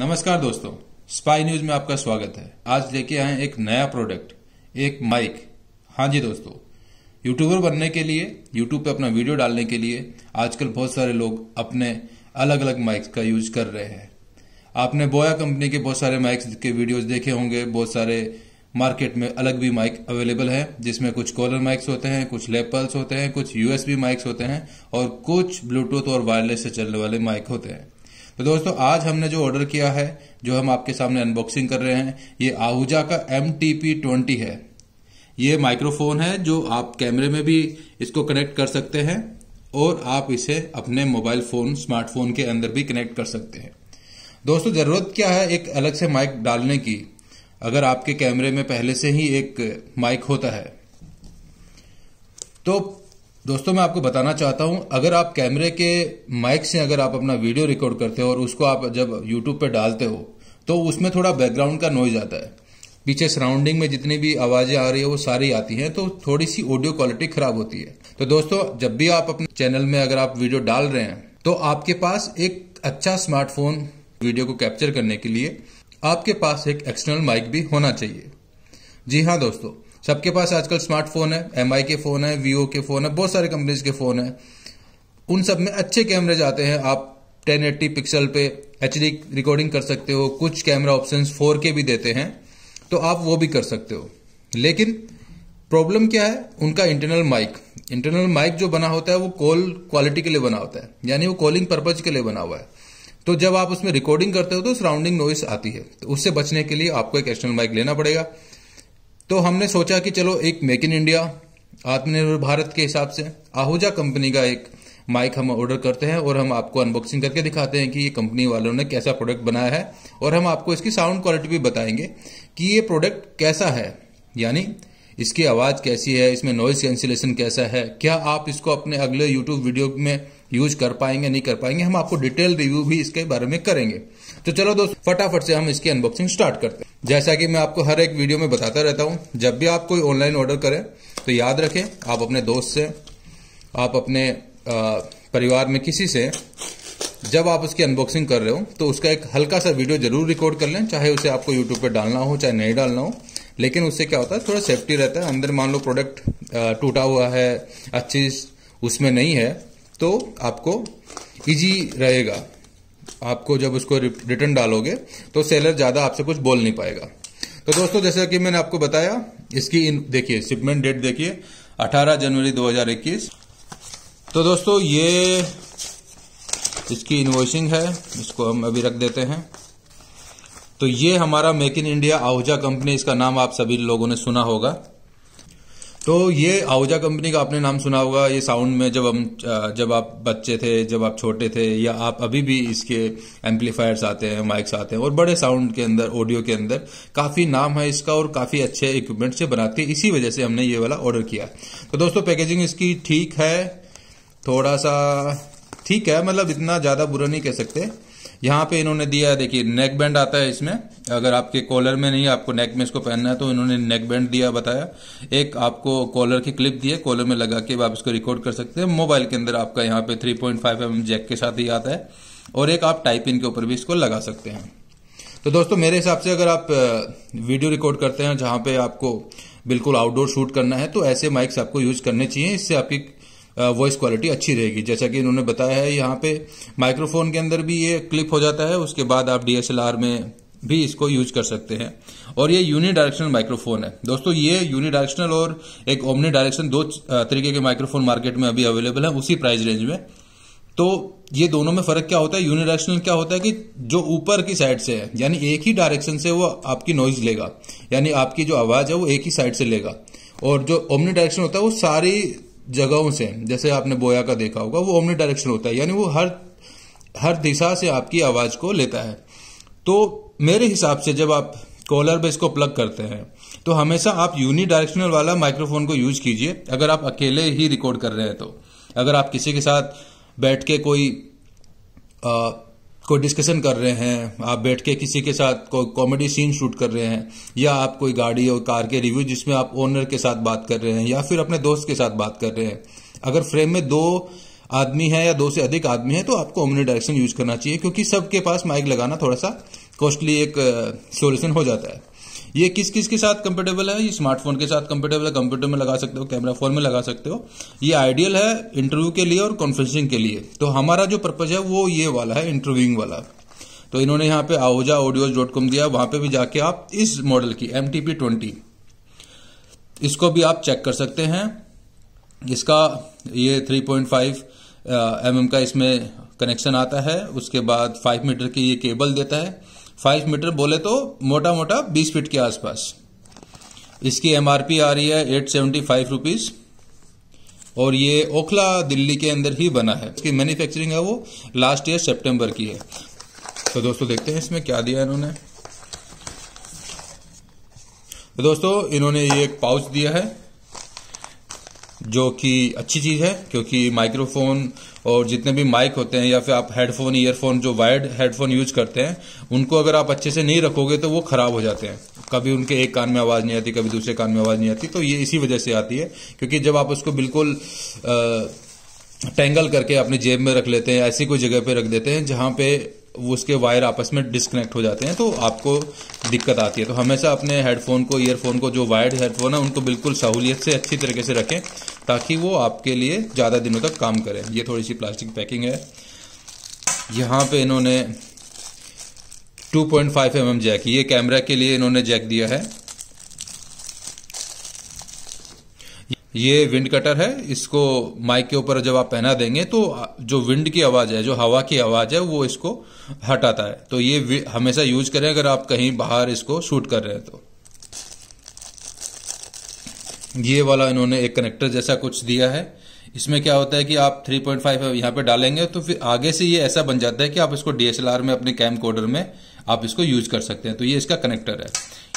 नमस्कार दोस्तों spy news में आपका स्वागत है आज लेके आए एक नया प्रोडक्ट एक माइक हाँ जी दोस्तों यूट्यूबर बनने के लिए यूट्यूब पे अपना वीडियो डालने के लिए आजकल बहुत सारे लोग अपने अलग अलग माइक्स का यूज कर रहे हैं आपने बोया कंपनी के बहुत सारे माइक्स के वीडियोस देखे होंगे बहुत सारे मार्केट में अलग भी माइक अवेलेबल है जिसमें कुछ कॉलर माइक्स होते हैं कुछ लेपल्स होते हैं कुछ यूएसबी माइक्स होते हैं और कुछ ब्लूटूथ और वायरलेस से चलने वाले माइक होते हैं तो दोस्तों आज हमने जो ऑर्डर किया है जो हम आपके सामने अनबॉक्सिंग कर रहे हैं ये आहूजा का एम टी है ये माइक्रोफोन है जो आप कैमरे में भी इसको कनेक्ट कर सकते हैं और आप इसे अपने मोबाइल फोन स्मार्टफोन के अंदर भी कनेक्ट कर सकते हैं दोस्तों ज़रूरत क्या है एक अलग से माइक डालने की अगर आपके कैमरे में पहले से ही एक माइक होता है तो दोस्तों मैं आपको बताना चाहता हूं अगर आप कैमरे के माइक से अगर आप अपना वीडियो रिकॉर्ड करते हो और उसको आप जब यूट्यूब पर डालते हो तो उसमें थोड़ा बैकग्राउंड का नॉइज आता है पीछे सराउंडिंग में जितनी भी आवाजें आ रही है वो सारी आती हैं तो थोड़ी सी ऑडियो क्वालिटी खराब होती है तो दोस्तों जब भी आप अपने चैनल में अगर आप वीडियो डाल रहे हैं तो आपके पास एक अच्छा स्मार्टफोन वीडियो को कैप्चर करने के लिए आपके पास एक एक्सटर्नल माइक भी होना चाहिए जी हाँ दोस्तों सबके पास आजकल स्मार्टफोन है एम के फ़ोन है वीवो के फ़ोन है बहुत सारे कंपनीज के फ़ोन है उन सब में अच्छे कैमरे आते हैं आप 1080 पिक्सल पे एच रिकॉर्डिंग कर सकते हो कुछ कैमरा ऑप्शन फोर के भी देते हैं तो आप वो भी कर सकते हो लेकिन प्रॉब्लम क्या है उनका इंटरनल माइक इंटरनल माइक जो बना होता है वो कॉल क्वालिटी के लिए बना होता है यानी वो कॉलिंग पर्पज के लिए बना हुआ है तो जब आप उसमें रिकॉर्डिंग करते हो तो सराउंडिंग नॉइस आती है तो उससे बचने के लिए आपको एक एक्सटर्नल माइक लेना पड़ेगा तो हमने सोचा कि चलो एक मेक इन इंडिया आत्मनिर्भर भारत के हिसाब से आहूजा कंपनी का एक माइक हम ऑर्डर करते हैं और हम आपको अनबॉक्सिंग करके दिखाते हैं कि ये कंपनी वालों ने कैसा प्रोडक्ट बनाया है और हम आपको इसकी साउंड क्वालिटी भी बताएंगे कि ये प्रोडक्ट कैसा है यानी इसकी आवाज़ कैसी है इसमें नॉइज़ कैंसिलेशन कैसा है क्या आप इसको अपने अगले यूट्यूब वीडियो में यूज कर पाएंगे नहीं कर पाएंगे हम आपको डिटेल रिव्यू भी इसके बारे में करेंगे तो चलो दोस्त फटाफट से हम इसकी अनबॉक्सिंग स्टार्ट करते हैं जैसा कि मैं आपको हर एक वीडियो में बताता रहता हूँ जब भी आप कोई ऑनलाइन ऑर्डर करें तो याद रखें आप अपने दोस्त से आप अपने परिवार में किसी से जब आप उसकी अनबॉक्सिंग कर रहे हो तो उसका एक हल्का सा वीडियो जरूर रिकॉर्ड कर लें चाहे उसे आपको यूट्यूब पर डालना हो चाहे नहीं डालना हो लेकिन उससे क्या होता है थोड़ा सेफ्टी रहता है अंदर मान लो प्रोडक्ट टूटा हुआ है अच्छी उसमें नहीं है तो आपको इजी रहेगा आपको जब उसको रिटर्न डालोगे तो सेलर ज़्यादा आपसे कुछ बोल नहीं पाएगा तो दोस्तों जैसा कि मैंने आपको बताया इसकी देखिए शिपमेंट डेट देखिए 18 जनवरी 2021 तो दोस्तों ये इसकी इन्वॉइसिंग है इसको हम अभी रख देते हैं तो ये हमारा make in India Ahuja company इसका नाम आप सभी लोगों ने सुना होगा तो ये आहूजा कंपनी का आपने नाम सुना होगा ये साउंड में जब हम जब आप बच्चे थे जब आप छोटे थे या आप अभी भी इसके एम्पलीफायर्स आते हैं माइक्स आते हैं और बड़े साउंड के अंदर ऑडियो के अंदर काफ़ी नाम है इसका और काफ़ी अच्छे इक्विपमेंट से बनाती है इसी वजह से हमने ये वाला ऑर्डर किया तो दोस्तों पैकेजिंग इसकी ठीक है थोड़ा सा ठीक है मतलब इतना ज़्यादा बुरा नहीं कह सकते यहाँ पे इन्होंने दिया है देखिए नेक बैंड आता है इसमें अगर आपके कॉलर में नहीं आपको नेक में इसको पहनना है तो इन्होंने नेक बैंड दिया बताया एक आपको कॉलर की क्लिप दी है कॉलर में लगा के आप इसको रिकॉर्ड कर सकते हैं मोबाइल के अंदर आपका यहाँ पे three point five M jack के साथ ही आता है और एक आप टाइप इन के ऊपर भी इसको लगा सकते हैं तो दोस्तों मेरे हिसाब से अगर आप वीडियो रिकॉर्ड करते हैं जहां पे आपको बिल्कुल आउटडोर शूट करना है तो ऐसे माइक्स आपको यूज करने चाहिए इससे आपकी वॉइस क्वालिटी अच्छी रहेगी जैसा कि इन्होंने बताया है यहाँ पे माइक्रोफोन के अंदर भी ये क्लिप हो जाता है उसके बाद आप डीएसएलआर में भी इसको यूज कर सकते हैं और ये यूनि डायरेक्शनल माइक्रोफोन है दोस्तों ये यूनि डायरेक्शनल और एक ओमनी डायरेक्शन दो तरीके के माइक्रोफोन मार्केट में अभी अवेलेबल है उसी प्राइस रेंज में तो ये दोनों में फर्क क्या होता है यूनि डायरेक्शनल क्या होता है कि जो ऊपर की साइड से है यानी एक ही डायरेक्शन से वो आपकी नॉइज लेगा यानी आपकी जो आवाज है वो एक ही साइड से लेगा और जो ओमनी डायरेक्शन होता है वो सारी जगहों से जैसे आपने बोया का देखा होगा वो ओमनी डायरेक्शन होता है यानी वो हर हर दिशा से आपकी आवाज़ को लेता है तो मेरे हिसाब से जब आप कॉलर बेस को प्लग करते हैं तो हमेशा आप यूनि डायरेक्शनल वाला माइक्रोफोन को यूज कीजिए अगर आप अकेले ही रिकॉर्ड कर रहे हैं तो अगर आप किसी के साथ बैठ के कोई आ, कोई डिस्कशन कर रहे हैं आप बैठ के किसी के साथ कोई कॉमेडी सीन शूट कर रहे हैं या आप कोई गाड़ी और कार के रिव्यू जिसमें आप ओनर के साथ बात कर रहे हैं या फिर अपने दोस्त के साथ बात कर रहे हैं अगर फ्रेम में दो आदमी है या दो से अधिक आदमी है तो आपको ओमनी डायरेक्शन यूज करना चाहिए क्योंकि सबके पास माइक लगाना थोड़ा सा कॉस्टली एक सोल्यूशन हो जाता है ये किस किस के साथ कंपेटेबल है ये स्मार्टफोन के साथ कंपेटेबल है कंप्यूटर में लगा सकते हो कैमरा फोन में लगा सकते हो ये आइडियल है इंटरव्यू के लिए और कॉन्फ्रेंसिंग के लिए तो हमारा जो पर्पज है वो ये वाला है इंटरव्यूइंग वाला तो इन्होंने यहाँ पे आहोजा ऑडियोज डॉट कॉम दिया वहां पे भी जाके आप इस मॉडल की एम टी पी ट्वेंटी इसको भी आप चेक कर सकते हैं इसका ये 3.5 पॉइंट फाइव एम का इसमें कनेक्शन आता है उसके बाद 5 मीटर की ये केबल देता है फाइव मीटर बोले तो मोटा मोटा बीस फीट के आसपास इसकी एमआरपी आ रही है एट सेवेंटी फाइव रुपीज़ और ये ओखला दिल्ली के अंदर ही बना है इसकी मैन्युफैक्चरिंग है वो लास्ट ईयर सेप्टेम्बर की है तो दोस्तों देखते हैं इसमें क्या दिया इन्होंने तो दोस्तों इन्होंने ये एक पाउच दिया है जो कि अच्छी चीज़ है क्योंकि माइक्रोफोन और जितने भी माइक होते हैं या फिर आप हेडफोन ईयरफोन जो वायर्ड हेडफोन यूज करते हैं उनको अगर आप अच्छे से नहीं रखोगे तो वो खराब हो जाते हैं कभी उनके एक कान में आवाज़ नहीं आती कभी दूसरे कान में आवाज़ नहीं आती तो ये इसी वजह से आती है क्योंकि जब आप उसको बिल्कुल टेंगल करके अपनी जेब में रख लेते हैं ऐसी कोई जगह पे रख देते हैं जहाँ पे वो उसके वायर आपस में डिस्कनेक्ट हो जाते हैं तो आपको दिक्कत आती है तो हमेशा अपने हेडफोन को ईयरफोन को जो वायर्ड हेडफोन है उनको बिल्कुल सहूलियत से अच्छी तरीके से रखें ताकि वो आपके लिए ज़्यादा दिनों तक काम करें ये थोड़ी सी प्लास्टिक पैकिंग है यहाँ पे इन्होंने 2.5 पॉइंट mm जैक ये कैमरा के लिए इन्होंने जैक दिया है ये विंड कटर है इसको माइक के ऊपर जब आप पहना देंगे तो जो विंड की आवाज है जो हवा की आवाज है वो इसको हटाता है तो ये हमेशा यूज करें अगर आप कहीं बाहर इसको शूट कर रहे हैं तो ये वाला इन्होंने एक कनेक्टर जैसा कुछ दिया है इसमें क्या होता है कि आप 3.5 पॉइंट यहाँ पे डालेंगे तो फिर आगे से ये ऐसा बन जाता है कि आप इसको डीएसएलआर में अपने कैम कोडर में आप इसको यूज कर सकते हैं तो ये इसका कनेक्टर है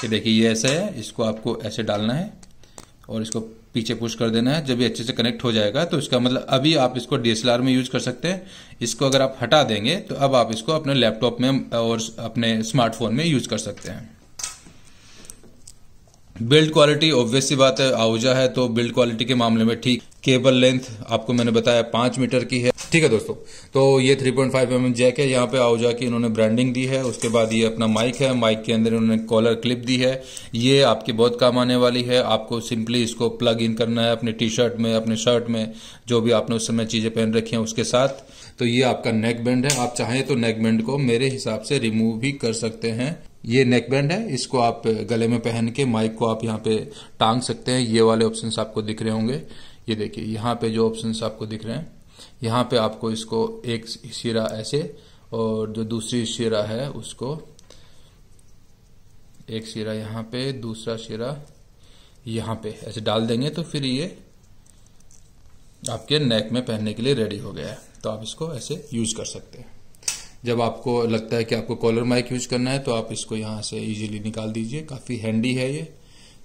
ये देखिए ये ऐसा है इसको आपको ऐसे डालना है और इसको पीछे पुश कर देना है जब ये अच्छे से कनेक्ट हो जाएगा तो इसका मतलब अभी आप इसको डीएसएलआर में यूज कर सकते हैं इसको अगर आप हटा देंगे तो अब आप इसको अपने लैपटॉप में और अपने स्मार्टफोन में यूज कर सकते हैं बिल्ड क्वालिटी ऑब्वियस सी बात है आउजा है तो बिल्ड क्वालिटी के मामले में ठीक केबल लेंथ आपको मैंने बताया पांच मीटर की है ठीक है दोस्तों तो ये 3.5 पॉइंट mm जैक है यहाँ पे आओ जाके इन्होंने ब्रांडिंग दी है उसके बाद ये अपना माइक है माइक के अंदर इन्होंने कॉलर क्लिप दी है ये आपके बहुत काम आने वाली है आपको सिंपली इसको प्लग इन करना है अपने टी शर्ट में अपने शर्ट में जो भी आपने उस समय चीज़ें पहन रखी हैं उसके साथ तो ये आपका नेक बैंड है आप चाहें तो नेक बैंड को मेरे हिसाब से रिमूव भी कर सकते हैं ये नेक बैंड है इसको आप गले में पहन के माइक को आप यहाँ पे टांग सकते हैं ये वाले ऑप्शन आपको दिख रहे होंगे ये देखिए यहाँ पे जो ऑप्शन आपको दिख रहे हैं यहाँ पे आपको इसको एक सिरा ऐसे और जो दूसरी सिरा है उसको एक सिरा यहाँ पे दूसरा सिरा यहाँ पे ऐसे डाल देंगे तो फिर ये आपके नेक में पहनने के लिए रेडी हो गया है तो आप इसको ऐसे यूज कर सकते हैं जब आपको लगता है कि आपको कॉलर माइक यूज करना है तो आप इसको यहाँ से इजीली निकाल दीजिए काफ़ी हैंडी है ये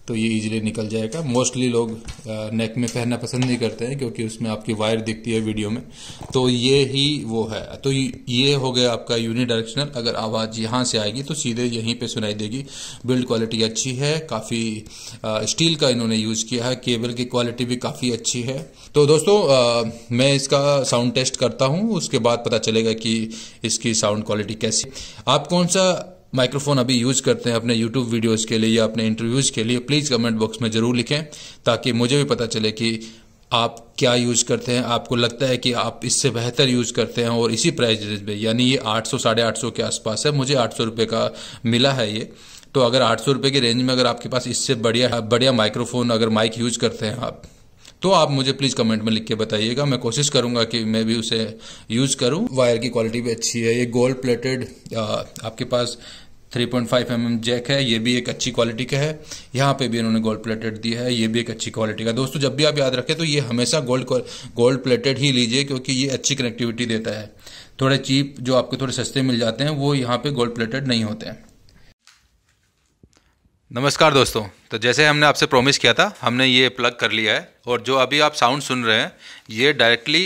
तो ये इजीली निकल जाएगा मोस्टली लोग नेक में पहनना पसंद नहीं करते हैं क्योंकि उसमें आपकी वायर दिखती है वीडियो में तो ये ही वो है तो ये हो गया आपका यूनि डायरेक्शनल अगर आवाज़ यहाँ से आएगी तो सीधे यहीं पे सुनाई देगी बिल्ड क्वालिटी अच्छी है काफ़ी स्टील का इन्होंने यूज़ किया है केबल की क्वालिटी भी काफ़ी अच्छी है तो दोस्तों आ, मैं इसका साउंड टेस्ट करता हूँ उसके बाद पता चलेगा कि इसकी साउंड क्वालिटी कैसी आप कौन सा माइक्रोफोन अभी यूज करते हैं अपने यूट्यूब वीडियोज़ के लिए या अपने इंटरव्यूज के लिए प्लीज़ कमेंट बॉक्स में ज़रूर लिखें ताकि मुझे भी पता चले कि आप क्या यूज़ करते हैं आपको लगता है कि आप इससे बेहतर यूज़ करते हैं और इसी प्राइस रेंज में यानी ये आठ सौ साढ़े आठ सौ के आसपास है मुझे आठ सौ रुपये का मिला है ये तो अगर आठ सौ रुपये की रेंज में अगर आपके पास इससे बढ़िया बढ़िया माइक्रोफोन अगर माइक यूज करते हैं आप तो आप मुझे प्लीज़ कमेंट में लिख के बताइएगा मैं कोशिश करूँगा कि मैं भी उसे यूज़ करूँ वायर की क्वालिटी भी अच्छी है ये गोल्ड प्लेटेड आपके पास 3.5 पॉइंट mm जैक है ये भी एक अच्छी क्वालिटी का है यहाँ पे भी इन्होंने गोल्ड प्लेटेड दिया है ये भी एक अच्छी क्वालिटी का दोस्तों जब भी आप याद रखें तो ये हमेशा गोल्ड गोल्ड प्लेटेड ही लीजिए क्योंकि ये अच्छी कनेक्टिविटी देता है थोड़े चीप जो आपको थोड़े सस्ते मिल जाते हैं वो यहाँ पे गोल्ड प्लेटेड नहीं होते हैं नमस्कार दोस्तों तो जैसे हमने आपसे प्रॉमिस किया था हमने ये प्लग कर लिया है और जो अभी आप साउंड सुन रहे हैं ये डायरेक्टली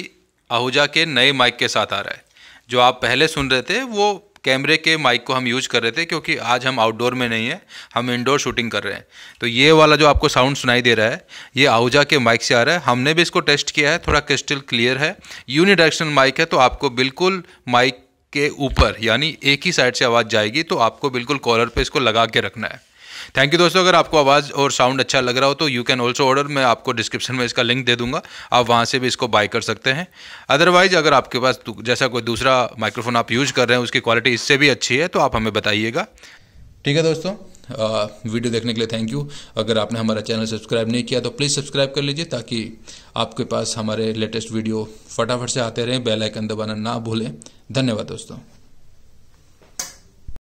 आहूजा के नए माइक के साथ आ रहा है जो आप पहले सुन रहे थे वो कैमरे के माइक को हम यूज कर रहे थे क्योंकि आज हम आउटडोर में नहीं है हम इंडोर शूटिंग कर रहे हैं तो ये वाला जो आपको साउंड सुनाई दे रहा है ये आहूजा के माइक से आ रहा है हमने भी इसको टेस्ट किया है थोड़ा क्रिस्टल क्लियर है यूनि डायरेक्शनल माइक है तो आपको बिल्कुल माइक के ऊपर यानी एक ही साइड से आवाज़ जाएगी तो आपको बिल्कुल कॉलर पे इसको लगा के रखना है थैंक यू दोस्तों अगर आपको आवाज़ और साउंड अच्छा लग रहा हो तो यू कैन ऑल्सो ऑर्डर मैं आपको डिस्क्रिप्शन में इसका लिंक दे दूंगा आप वहाँ से भी इसको बाय कर सकते हैं अदरवाइज़ अगर आपके पास जैसा कोई दूसरा माइक्रोफोन आप यूज़ कर रहे हैं उसकी क्वालिटी इससे भी अच्छी है तो आप हमें बताइएगा ठीक है दोस्तों आ, वीडियो देखने के लिए थैंक यू अगर आपने हमारा चैनल सब्सक्राइब नहीं किया तो प्लीज़ सब्सक्राइब कर लीजिए ताकि आपके पास हमारे लेटेस्ट वीडियो फटाफट से आते रहें बेल आइकन दबाना ना भूलें धन्यवाद दोस्तों